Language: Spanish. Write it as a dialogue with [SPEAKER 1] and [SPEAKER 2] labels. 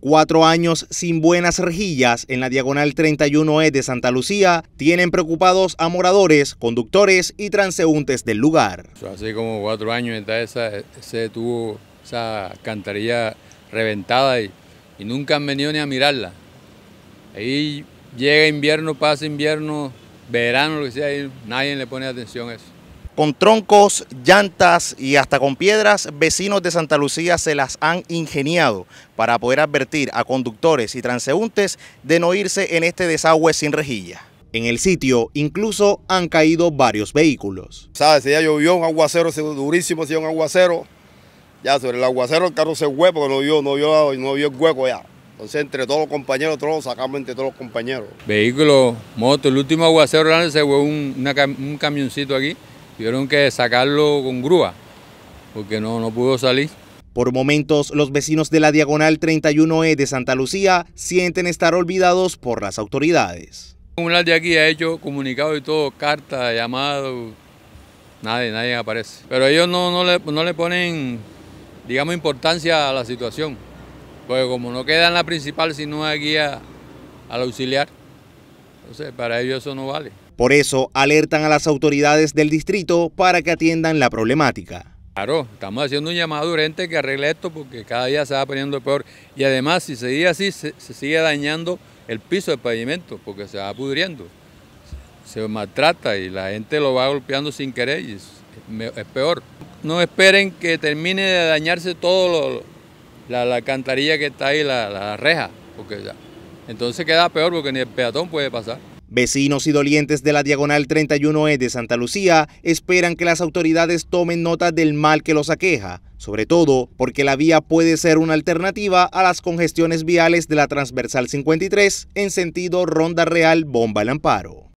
[SPEAKER 1] Cuatro años sin buenas rejillas en la diagonal 31E de Santa Lucía tienen preocupados a moradores, conductores y transeúntes del lugar.
[SPEAKER 2] Así como cuatro años está esa, eh, tuvo esa cantarilla reventada y, nunca han venido ni a mirarla. Ahí llega invierno, pasa invierno, verano, lo que sea, nadie le pone atención a eso
[SPEAKER 1] con troncos, llantas y hasta con piedras, vecinos de Santa Lucía se las han ingeniado para poder advertir a conductores y transeúntes de no irse en este desagüe sin rejilla. En el sitio incluso han caído varios vehículos. Sabes, ya llovió un aguacero durísimo, si un aguacero, ya sobre el aguacero el carro se hueco, porque no vio, no no vio el hueco ya. Entonces entre todos los compañeros, todos sacamos entre todos los compañeros.
[SPEAKER 2] Vehículos, motos, el último aguacero se huevo un, un camioncito aquí, Tuvieron que sacarlo con grúa
[SPEAKER 1] porque no, no pudo salir. Por momentos, los vecinos de la Diagonal 31E de Santa Lucía sienten estar olvidados por las autoridades.
[SPEAKER 2] Un de aquí ha hecho comunicado y todo, carta, llamado, nadie, nadie aparece. Pero ellos no, no, le, no le ponen, digamos, importancia a la situación, porque como no queda en la principal, sino aquí a, al auxiliar, entonces para ellos eso no vale.
[SPEAKER 1] Por eso alertan a las autoridades del distrito para que atiendan la problemática.
[SPEAKER 2] Claro, estamos haciendo un llamado urgente que arregle esto porque cada día se va poniendo peor. Y además, si se sigue así, se, sigue dañando el piso del pavimento porque se va pudriendo. Se maltrata y la gente lo va golpeando sin querer y es, peor. No esperen que termine de dañarse todo la, la, que está ahí, la, la reja, porque ya, entonces queda peor porque ni el peatón puede pasar.
[SPEAKER 1] Vecinos y dolientes de la Diagonal 31E de Santa Lucía esperan que las autoridades tomen nota del mal que los aqueja, sobre todo porque la vía puede ser una alternativa a las congestiones viales de la Transversal 53 en sentido Ronda Real Bomba el Amparo.